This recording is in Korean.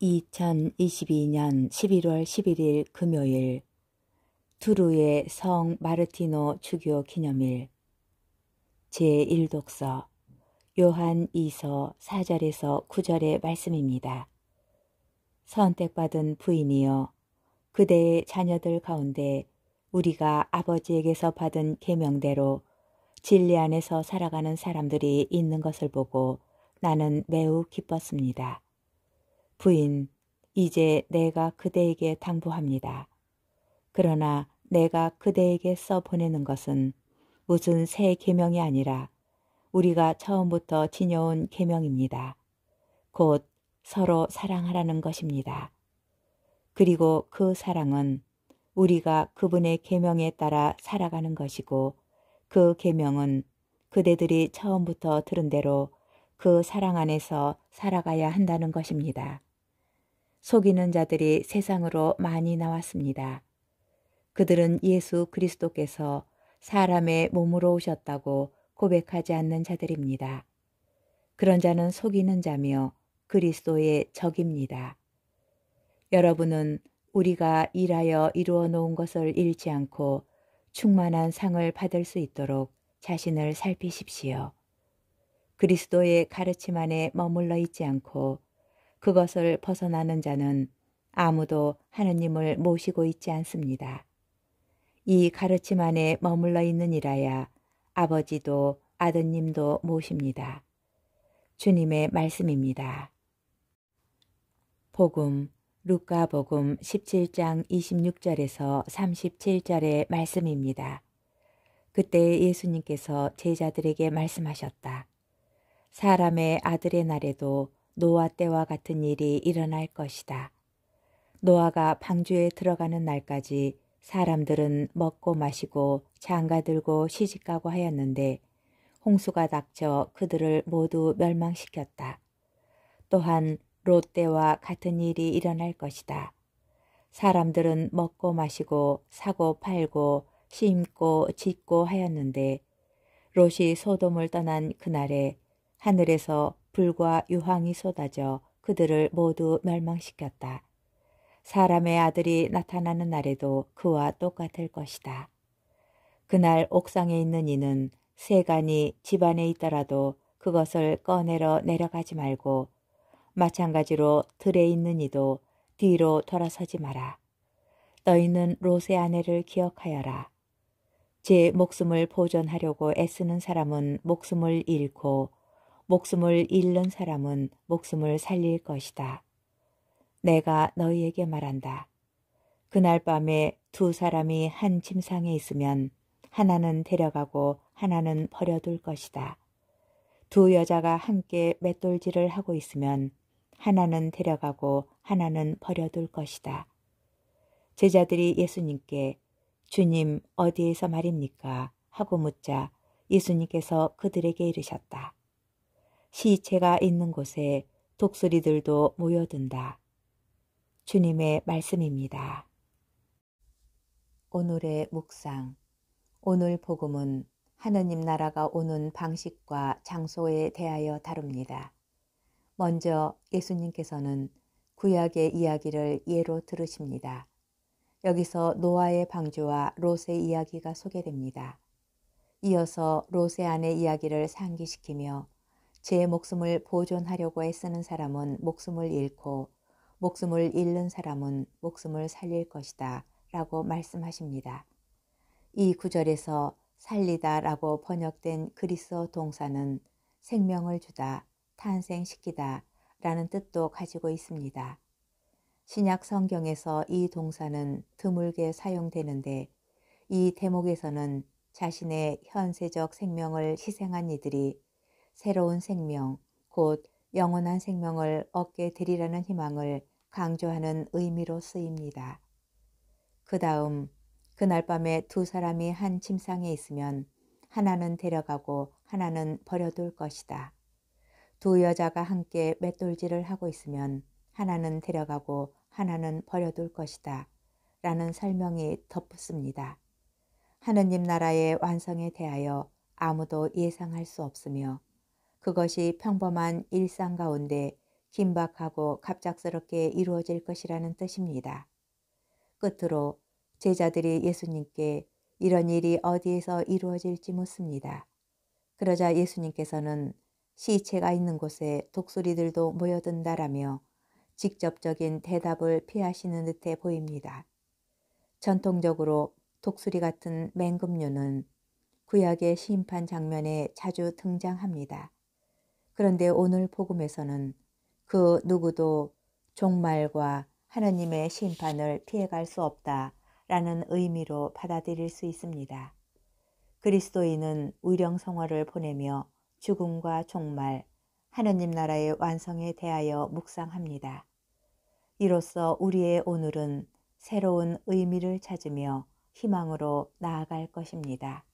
2022년 11월 11일 금요일 두루의성 마르티노 주교 기념일 제1독서 요한 2서 4절에서 9절의 말씀입니다. 선택받은 부인이여 그대의 자녀들 가운데 우리가 아버지에게서 받은 계명대로 진리 안에서 살아가는 사람들이 있는 것을 보고 나는 매우 기뻤습니다. 부인, 이제 내가 그대에게 당부합니다. 그러나 내가 그대에게 써 보내는 것은 무슨 새 계명이 아니라 우리가 처음부터 지녀온 계명입니다. 곧 서로 사랑하라는 것입니다. 그리고 그 사랑은 우리가 그분의 계명에 따라 살아가는 것이고 그 계명은 그대들이 처음부터 들은 대로 그 사랑 안에서 살아가야 한다는 것입니다. 속이는 자들이 세상으로 많이 나왔습니다. 그들은 예수 그리스도께서 사람의 몸으로 오셨다고 고백하지 않는 자들입니다. 그런 자는 속이는 자며 그리스도의 적입니다. 여러분은 우리가 일하여 이루어 놓은 것을 잃지 않고 충만한 상을 받을 수 있도록 자신을 살피십시오. 그리스도의 가르침 안에 머물러 있지 않고 그것을 벗어나는 자는 아무도 하느님을 모시고 있지 않습니다. 이 가르침 안에 머물러 있는 이라야 아버지도 아드님도 모십니다. 주님의 말씀입니다. 복음 루카 복음 17장 26절에서 37절의 말씀입니다. 그때 예수님께서 제자들에게 말씀하셨다. 사람의 아들의 날에도 노아 때와 같은 일이 일어날 것이다. 노아가 방주에 들어가는 날까지 사람들은 먹고 마시고 장가 들고 시집가고 하였는데 홍수가 닥쳐 그들을 모두 멸망시켰다. 또한 롯데와 같은 일이 일어날 것이다. 사람들은 먹고 마시고 사고 팔고 심고 짓고 하였는데 롯이 소돔을 떠난 그날에 하늘에서 불과 유황이 쏟아져 그들을 모두 멸망시켰다. 사람의 아들이 나타나는 날에도 그와 똑같을 것이다. 그날 옥상에 있는 이는 세간이 집안에 있더라도 그것을 꺼내러 내려가지 말고 마찬가지로 들에 있는 이도 뒤로 돌아서지 마라. 너희는 롯의 아내를 기억하여라. 제 목숨을 보존하려고 애쓰는 사람은 목숨을 잃고 목숨을 잃는 사람은 목숨을 살릴 것이다. 내가 너희에게 말한다. 그날 밤에 두 사람이 한 침상에 있으면 하나는 데려가고 하나는 버려둘 것이다. 두 여자가 함께 맷돌질을 하고 있으면 하나는 데려가고 하나는 버려둘 것이다. 제자들이 예수님께 주님 어디에서 말입니까? 하고 묻자 예수님께서 그들에게 이르셨다. 시체가 있는 곳에 독수리들도 모여든다. 주님의 말씀입니다. 오늘의 묵상 오늘 복음은 하느님 나라가 오는 방식과 장소에 대하여 다룹니다. 먼저 예수님께서는 구약의 이야기를 예로 들으십니다. 여기서 노아의 방주와 롯의 이야기가 소개됩니다. 이어서 롯의 아내 이야기를 상기시키며 제 목숨을 보존하려고 애쓰는 사람은 목숨을 잃고 목숨을 잃는 사람은 목숨을 살릴 것이다 라고 말씀하십니다. 이 구절에서 살리다 라고 번역된 그리스어 동사는 생명을 주다, 탄생시키다 라는 뜻도 가지고 있습니다. 신약 성경에서 이 동사는 드물게 사용되는데 이 대목에서는 자신의 현세적 생명을 희생한 이들이 새로운 생명, 곧 영원한 생명을 얻게 되리라는 희망을 강조하는 의미로 쓰입니다. 그 다음 그날 밤에 두 사람이 한 침상에 있으면 하나는 데려가고 하나는 버려둘 것이다. 두 여자가 함께 맷돌질을 하고 있으면 하나는 데려가고 하나는 버려둘 것이다. 라는 설명이 덧붙습니다. 하느님 나라의 완성에 대하여 아무도 예상할 수 없으며 그것이 평범한 일상 가운데 긴박하고 갑작스럽게 이루어질 것이라는 뜻입니다. 끝으로 제자들이 예수님께 이런 일이 어디에서 이루어질지 묻습니다. 그러자 예수님께서는 시체가 있는 곳에 독수리들도 모여든다라며 직접적인 대답을 피하시는 듯해 보입니다. 전통적으로 독수리 같은 맹금류는 구약의 심판 장면에 자주 등장합니다. 그런데 오늘 복음에서는 그 누구도 종말과 하나님의 심판을 피해갈 수 없다 라는 의미로 받아들일 수 있습니다. 그리스도인은 의령성화를 보내며 죽음과 종말, 하느님 나라의 완성에 대하여 묵상합니다. 이로써 우리의 오늘은 새로운 의미를 찾으며 희망으로 나아갈 것입니다.